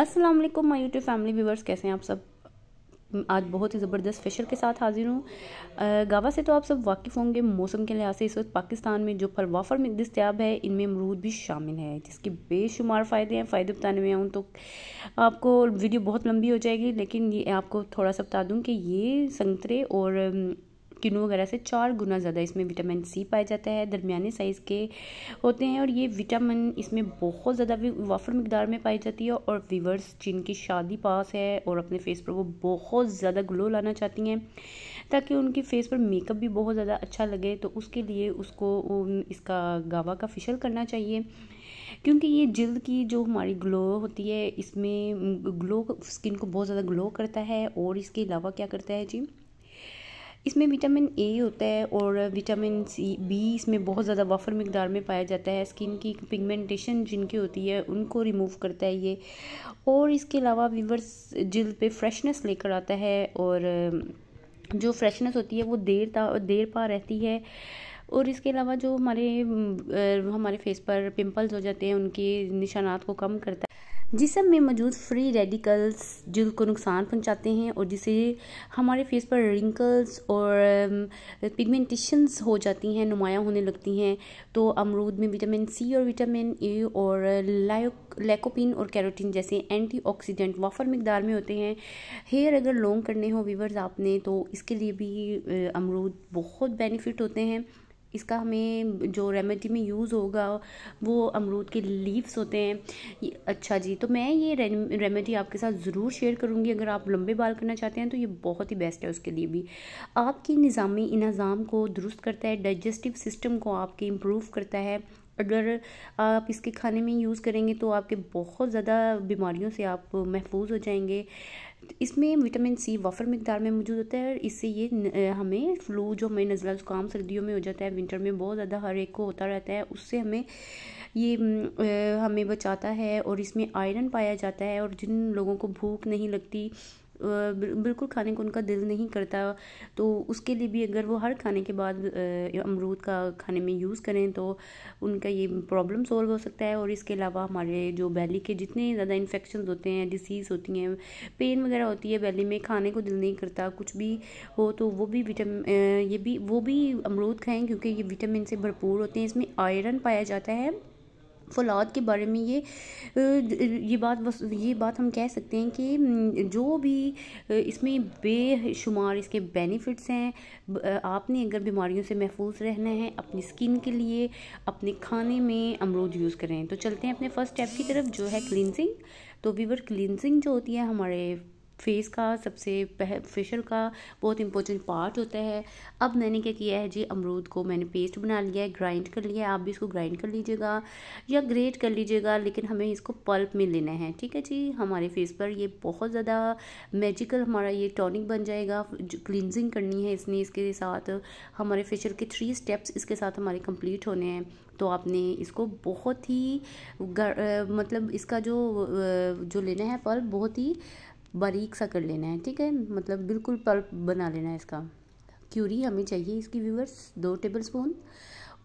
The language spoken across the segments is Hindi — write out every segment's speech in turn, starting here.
अस्सलाम वालेकुम माय यूट्यूब फैमिली व्यूवर्स कैसे हैं आप सब आज बहुत ही ज़बरदस्त फिशर के साथ हाजिर हूँ गावा से तो आप सब वाकिफ़ होंगे मौसम के लिहाज से इस वक्त पाकिस्तान में जो फलवाफर में दस्तियाब है इनमें अमरूद भी शामिल है जिसके बेशुमार फ़ायदे हैं फ़ायदे बताने में आऊँ तो आपको वीडियो बहुत लंबी हो जाएगी लेकिन ये आपको थोड़ा सा बता दूँ कि ये संतरे और किनो वगैरह से चार गुना ज़्यादा इसमें विटामिन सी पाया जाता है दरमिया साइज़ के होते हैं और ये विटामिन इसमें बहुत ज़्यादा वाफर मकदार में पाई जाती है और वीवर्स जिनकी शादी पास है और अपने फेस पर वो बहुत ज़्यादा ग्लो लाना चाहती हैं ताकि उनके फेस पर मेकअप भी बहुत ज़्यादा अच्छा लगे तो उसके लिए उसको इसका गावा का फिशल करना चाहिए क्योंकि ये जल्द की जो हमारी ग्लो होती है इसमें ग्लो स्किन को बहुत ज़्यादा ग्लो करता है और इसके अलावा क्या करता है जी इसमें विटामिन ए होता है और विटामिन सी बी इसमें बहुत ज़्यादा वाफर मकदार में पाया जाता है स्किन की पिगमेंटेशन जिनकी होती है उनको रिमूव करता है ये और इसके अलावा वीवर्स जिल पे फ्रेशनेस लेकर आता है और जो फ्रेशनेस होती है वो देर देर पा रहती है और इसके अलावा जो हमारे हमारे फेस पर पिंपल्स हो जाते हैं उनके निशानात को कम करता है जिसम में मौजूद फ्री रेडिकल्स जल्द को नुकसान पहुंचाते हैं और जिससे हमारे फेस पर रिंकल्स और पिगमेंटेशंस um, हो जाती हैं नुमायाँ होने लगती हैं तो अमरूद में विटामिन सी और विटामिन ए और लेकोपिन और कैरोटीन जैसे एंटीऑक्सीडेंट वाफर मकदार में होते हैं हेयर अगर लॉन्ग करने हो वीवर्स आपने तो इसके लिए भी uh, अमरूद बहुत बेनिफिट होते हैं इसका हमें जो रेमेडी में यूज़ होगा वो अमरूद के लीव्स होते हैं अच्छा जी तो मैं ये रेमेडी आपके साथ ज़रूर शेयर करूँगी अगर आप लंबे बाल करना चाहते हैं तो ये बहुत ही बेस्ट है उसके लिए भी आपकी निज़ामी इनाज़ाम को दुरुस्त करता है डाइजेस्टिव सिस्टम को आपके इम्प्रूव करता है अगर आप इसके खाने में यूज़ करेंगे तो आपके बहुत ज़्यादा बीमारियों से आप महफूज हो जाएंगे इसमें विटामिन सी वफ़र मकदार में मौजूद होता है इससे ये हमें फ्लू जो हमें नज़ला जुकाम सर्दियों में हो जाता है विंटर में बहुत ज़्यादा हर एक को होता रहता है उससे हमें ये हमें बचाता है और इसमें आयरन पाया जाता है और जिन लोगों को भूख नहीं लगती बिल्कुल खाने को उनका दिल नहीं करता तो उसके लिए भी अगर वो हर खाने के बाद अमरूद का खाने में यूज़ करें तो उनका ये प्रॉब्लम सॉल्व हो सकता है और इसके अलावा हमारे जो बैली के जितने ज़्यादा इन्फेक्शन होते हैं डिसीज़ होती हैं पेन वगैरह होती है बैली में खाने को दिल नहीं करता कुछ भी हो तो वो भी विटामिन ये भी वो भी अमरूद खाएँ क्योंकि ये विटामिन से भरपूर होते हैं इसमें आयरन पाया जाता है फौलाद के बारे में ये ये बात बस ये बात हम कह सकते हैं कि जो भी इसमें बेशुमार इसके बेनिफिट्स हैं आपने अगर बीमारियों से महफूज रहना है अपनी स्किन के लिए अपने खाने में अमरूद यूज़ करें तो चलते हैं अपने फर्स्ट स्टेप की तरफ जो है क्लिनजिंग तो वीवर क्लिनजिंग जो होती है हमारे फेस का सबसे पह फेशल का बहुत इंपॉर्टेंट पार्ट होता है अब मैंने क्या किया है जी अमरूद को मैंने पेस्ट बना लिया है ग्राइंड कर लिया है आप भी इसको ग्राइंड कर लीजिएगा या ग्रेट कर लीजिएगा लेकिन हमें इसको पल्प में लेना है ठीक है जी हमारे फेस पर ये बहुत ज़्यादा मैजिकल हमारा ये टॉनिक बन जाएगा क्लिनजिंग करनी है इसने इसके साथ हमारे फेशियल के थ्री स्टेप्स इसके साथ हमारे कंप्लीट होने हैं तो आपने इसको बहुत ही गर, मतलब इसका जो जो लेना है पल्प बहुत ही बारीक सा कर लेना है ठीक है मतलब बिल्कुल पल्प बना लेना है इसका क्यूरी हमें चाहिए इसकी व्यूवर्स दो टेबल स्पून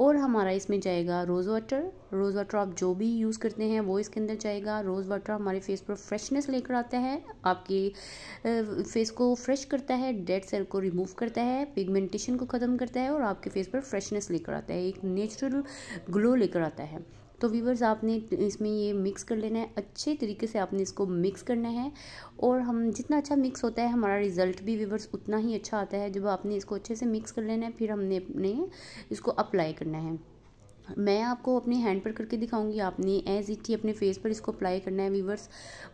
और हमारा इसमें जाएगा रोज़ वाटर रोज़ वाटर आप जो भी यूज़ करते हैं वो इसके अंदर जाएगा रोज़ वाटर हमारे फेस पर फ्रेशनेस लेकर आता है आपके फेस को फ्रेश करता है डेड सेल को रिमूव करता है पिगमेंटेशन को ख़त्म करता है और आपके फेस पर फ्रेशनेस लेकर आता है एक नेचुरल ग्लो लेकर आता है तो वीवर्स आपने इसमें ये मिक्स कर लेना है अच्छे तरीके से आपने इसको मिक्स करना है और हम जितना अच्छा मिक्स होता है हमारा रिज़ल्ट भी वीवर्स उतना ही अच्छा आता है जब आपने इसको अच्छे से मिक्स कर लेना है फिर हमने अपने इसको अप्लाई करना है मैं आपको अपने हैंड पर करके दिखाऊंगी आपने एज इट ही अपने फेस पर इसको अप्लाई करना है वीवर्स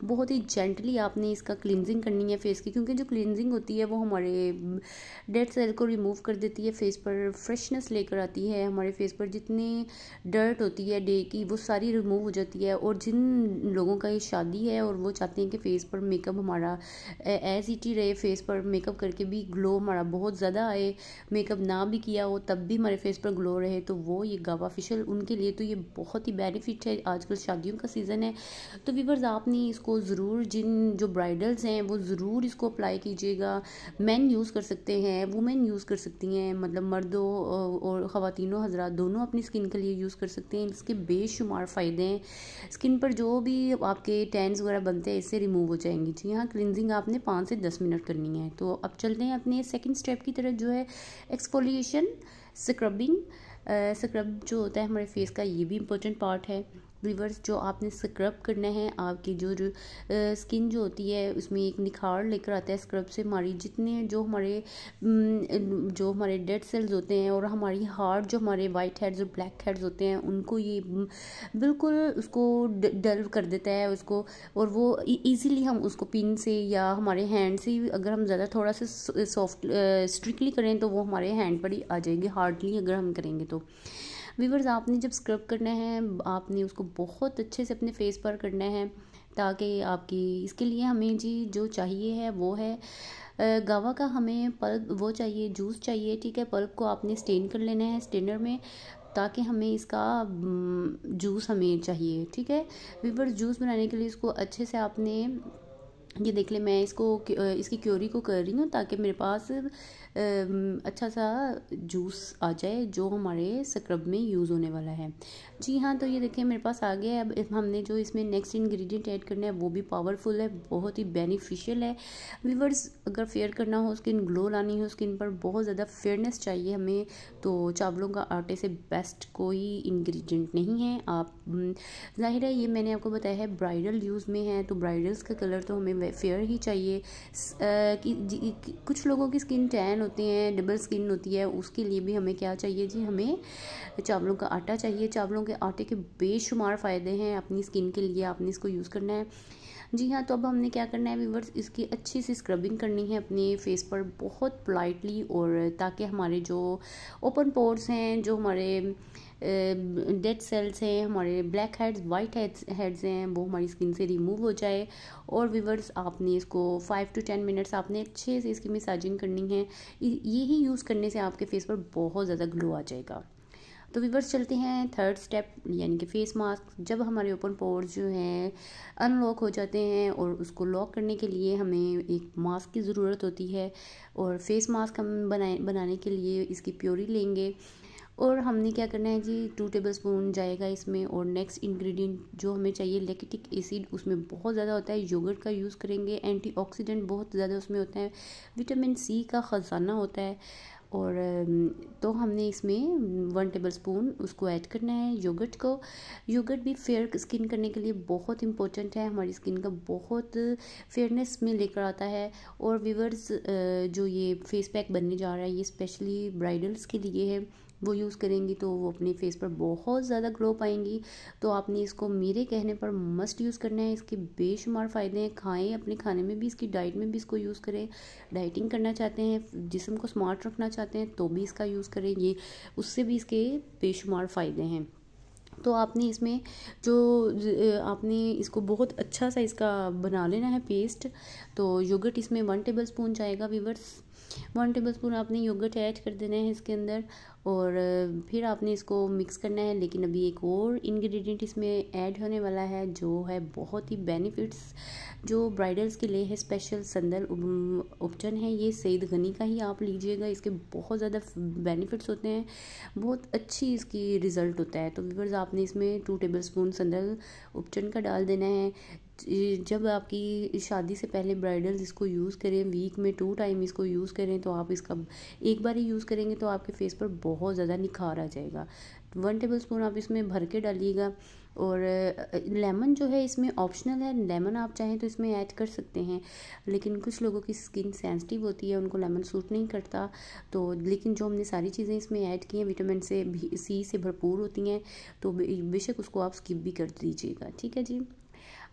बहुत ही जेंटली आपने इसका क्लिनजिंग करनी है फेस की क्योंकि जो क्लिनजिंग होती है वो हमारे डेड सेल को रिमूव कर देती है फेस पर फ्रेशनेस लेकर आती है हमारे फेस पर जितने डर्ट होती है डे की वो सारी रिमूव हो जाती है और जिन लोगों का ये शादी है और वो चाहते हैं कि फ़ेस पर मेकअप हमारा एज इट ही रहे फेस पर मेकअप करके भी ग्लो हमारा बहुत ज़्यादा आए मेकअप ना भी किया हो तब भी हमारे फेस पर ग्लो रहे तो वो ये गावा बेनिफिशियल उनके लिए तो ये बहुत ही बेनिफिट है आजकल शादियों का सीज़न है तो वीवर्स आपने इसको ज़रूर जिन जो ब्राइडल्स हैं वो ज़रूर इसको अप्लाई कीजिएगा मैन यूज़ कर सकते हैं वुमेन यूज़ कर सकती हैं मतलब मर्दों और ख़वातिनों हजरा दोनों अपनी स्किन के लिए यूज़ कर सकते हैं इसके बेशुमार फ़ायदे हैं स्किन पर जो भी आपके टैंस वगैरह बनते हैं इससे रिमूव हो जाएंगी जी हाँ क्लिनजिंग आपने पाँच से दस मिनट करनी है तो अब चलते हैं अपने सेकेंड स्टेप की तरफ जो है एक्सफोलिएशन स्क्रबिंग स्क्रब जो होता है हमारे फेस का ये भी इम्पोर्टेंट पार्ट है रिवर्स जो आपने स्क्रब करना है आपकी जो स्किन जो होती है उसमें एक निखार लेकर आता है स्क्रब से हमारी जितने जो हमारे जो हमारे डेड सेल्स होते हैं और हमारी हार्ट जो हमारे वाइट हेड्स और ब्लैक हेड्स होते हैं उनको ये बिल्कुल उसको डल्व कर देता है उसको और वो ईजीली हम उसको पिन से या हमारे हैंड से अगर हम ज़्यादा थोड़ा सा सॉफ्ट स्ट्रिकली करें तो वो हमारे हैंड पर ही आ जाएगी हार्डली अगर हम करेंगे तो व्यूवर्स आपने जब स्क्रब करना है आपने उसको बहुत अच्छे से अपने फेस पर करना है ताकि आपकी इसके लिए हमें जी जो चाहिए है वो है गावा का हमें पल्प वो चाहिए जूस चाहिए ठीक है पल्प को आपने स्टेन कर लेना है स्टेनर में ताकि हमें इसका जूस हमें चाहिए ठीक है वीवर जूस बनाने के लिए इसको अच्छे से आपने ये देख ले मैं इसको इसकी क्योरी को कर रही हूँ ताकि मेरे पास अच्छा सा जूस आ जाए जो हमारे स्क्रब में यूज़ होने वाला है जी हाँ तो ये देखिए मेरे पास आ गया है अब हमने जो इसमें नेक्स्ट इंग्रेडिएंट ऐड करना है वो भी पावरफुल है बहुत ही बेनिफिशियल है व्यूवर्स अगर फेयर करना हो स्किन ग्लो लानी हो स्किन पर बहुत ज़्यादा फेयरनेस चाहिए हमें तो चावलों का आटे से बेस्ट कोई इन्ग्रीडियंट नहीं है आप जाहिर है ये मैंने आपको बताया है ब्राइडल यूज़ में है तो ब्राइडल्स का कलर तो हमें फेयर ही चाहिए कि, कुछ लोगों की स्किन टैन होती है डबल स्किन होती है उसके लिए भी हमें क्या चाहिए जी हमें चावलों का आटा चाहिए चावलों के आटे के बेशुमार फ़ायदे हैं अपनी स्किन के लिए आपने इसको यूज़ करना है जी हाँ तो अब हमने क्या करना है वीवर्स इसकी अच्छी सी स्क्रबिंग करनी है अपने फेस पर बहुत पोलाइटली और ताकि हमारे जो ओपन पोर्स हैं जो हमारे डेड सेल्स हैं हमारे black heads white heads heads हैं वो हमारी स्किन से रिमूव हो जाए और विवर्स आपने इसको फाइव टू टेन मिनट्स आपने अच्छे से इसकी मसाजिंग करनी है यही यूज़ करने से आपके फेस पर बहुत ज़्यादा ग्लो आ जाएगा तो विवर्स चलते हैं थर्ड स्टेप यानी कि फेस मास्क जब हमारे ओपन पोर्स जो हैं अनलॉक हो जाते हैं और उसको लॉक करने के लिए हमें एक मास्क की ज़रूरत होती है और फेस मास्क हम बनाए बनाने के लिए इसकी प्योरी लेंगे और हमने क्या करना है जी टू टेबल स्पून जाएगा इसमें और नेक्स्ट इंग्रेडिएंट जो हमें चाहिए लेक्टिक एसिड उसमें बहुत ज़्यादा होता है योगर्ट का यूज़ करेंगे एंटीऑक्सीडेंट बहुत ज़्यादा उसमें होता है विटामिन सी का ख़जाना होता है और तो हमने इसमें वन टेबल स्पून उसको ऐड करना है योगर्ट को योगर्ट भी फेयर स्किन करने के लिए बहुत इंपॉर्टेंट है हमारी स्किन का बहुत फेयरनेस में लेकर आता है और वीवर्स जो ये फेस पैक बनने जा रहा है ये स्पेशली ब्राइडल्स के लिए है वो यूज़ करेंगी तो वो अपने फेस पर बहुत ज़्यादा ग्लो पाएंगी तो आपने इसको मेरे कहने पर मस्ट यूज़ करना है इसके बेशुमार फ़ायदे हैं खाएँ अपने खाने में भी इसकी डाइट में भी इसको यूज़ करें डाइटिंग करना चाहते हैं जिसम को स्मार्ट रखना चाहते हैं तो भी इसका यूज़ करें ये उससे भी इसके बेशुमार फ़ायदे हैं तो आपने इसमें जो आपने इसको बहुत अच्छा सा इसका बना लेना है पेस्ट तो योगर्ट इसमें वन टेबल स्पून जाएगा वीवर्स वन टेबल स्पून आपने योगर्ट ऐड कर देना है इसके अंदर और फिर आपने इसको मिक्स करना है लेकिन अभी एक और इंग्रेडिएंट इसमें ऐड होने वाला है जो है बहुत ही बेनिफिट्स जो ब्राइडल्स के लिए है स्पेशल संदल ऑप्शन है ये सईद गनी का ही आप लीजिएगा इसके बहुत ज़्यादा बेनिफिट्स होते हैं बहुत अच्छी इसकी रिज़ल्ट होता है तो वीवर्स आपने इसमें टू टेबल स्पून संदल ऑप्शन का डाल देना है जब आपकी शादी से पहले ब्राइडल्स इसको यूज़ करें वीक में टू टाइम इसको यूज़ करें तो आप इसका एक बार ही यूज़ करेंगे तो आपके फेस पर बहुत ज़्यादा निखार आ जाएगा वन टेबल स्पून आप इसमें भर के डालिएगा और लेमन जो है इसमें ऑप्शनल है लेमन आप चाहें तो इसमें ऐड कर सकते हैं लेकिन कुछ लोगों की स्किन सेंसिटिव होती है उनको लेमन सूट नहीं करता तो लेकिन जो हमने सारी चीज़ें इसमें ऐड की हैं विटामिन से सी से भरपूर होती हैं तो बेशक उसको आप स्किप भी कर दीजिएगा ठीक है जी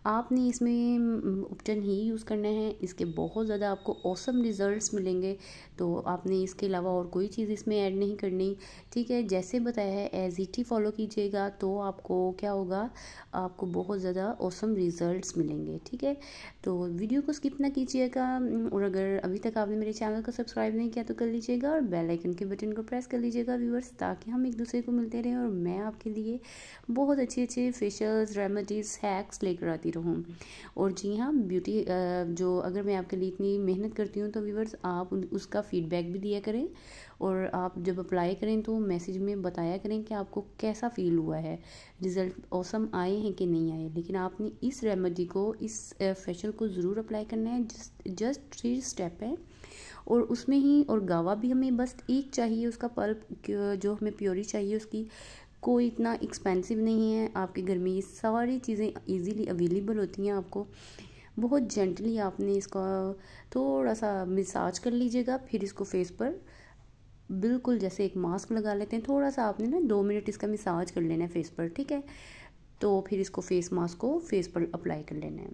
आपने इसमें उपटन ही यूज़ करना है इसके बहुत ज़्यादा आपको औसम रिज़ल्ट मिलेंगे तो आपने इसके अलावा और कोई चीज़ इसमें ऐड नहीं करनी ठीक है जैसे बताया है एज इट ही फॉलो कीजिएगा तो आपको क्या होगा आपको बहुत ज़्यादा औसम रिज़ल्ट मिलेंगे ठीक है तो वीडियो को स्किप ना कीजिएगा और अगर अभी तक आपने मेरे चैनल को सब्सक्राइब नहीं किया तो कर लीजिएगा और बेलाइकन के बटन को प्रेस कर लीजिएगा व्यूअर्स ताकि हम एक दूसरे को मिलते रहें और मैं आपके लिए बहुत अच्छे अच्छे फेशियल्स रेमेडीज़ हैक्स लेकर आती करती रहूँ और जी हाँ ब्यूटी जो अगर मैं आपके लिए इतनी मेहनत करती हूँ तो व्यूवर्स आप उसका फ़ीडबैक भी दिया करें और आप जब अप्लाई करें तो मैसेज में बताया करें कि आपको कैसा फील हुआ है रिज़ल्ट औसम आए हैं कि नहीं आए लेकिन आपने इस रेमेडी को इस फेशियल को ज़रूर अप्लाई करना है जस्ट जस्ट थ्री स्टेप है और उसमें ही और गावा भी हमें बस एक चाहिए उसका पल्प जो हमें प्योरी चाहिए उसकी कोई इतना एक्सपेंसिव नहीं है आपके घर में ये सारी चीज़ें इजीली अवेलेबल होती हैं आपको बहुत जेंटली आपने इसका थोड़ा सा मिसाज कर लीजिएगा फिर इसको फेस पर बिल्कुल जैसे एक मास्क लगा लेते हैं थोड़ा सा आपने ना दो मिनट इसका मिसाज कर लेना है फेस पर ठीक है तो फिर इसको फेस मास्क को फेस पर अप्लाई कर लेना है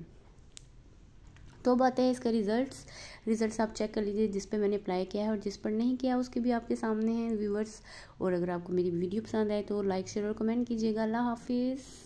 तो अब आते हैं इसका रिज़ल्ट्स रिज़ल्ट्स आप चेक कर लीजिए जिस पर मैंने अप्लाई किया है और जिस पर नहीं किया उसके भी आपके सामने हैं व्यूवर्स और अगर आपको मेरी वीडियो पसंद आए तो लाइक शेयर और कमेंट कीजिएगा अल्लाह हाफिज़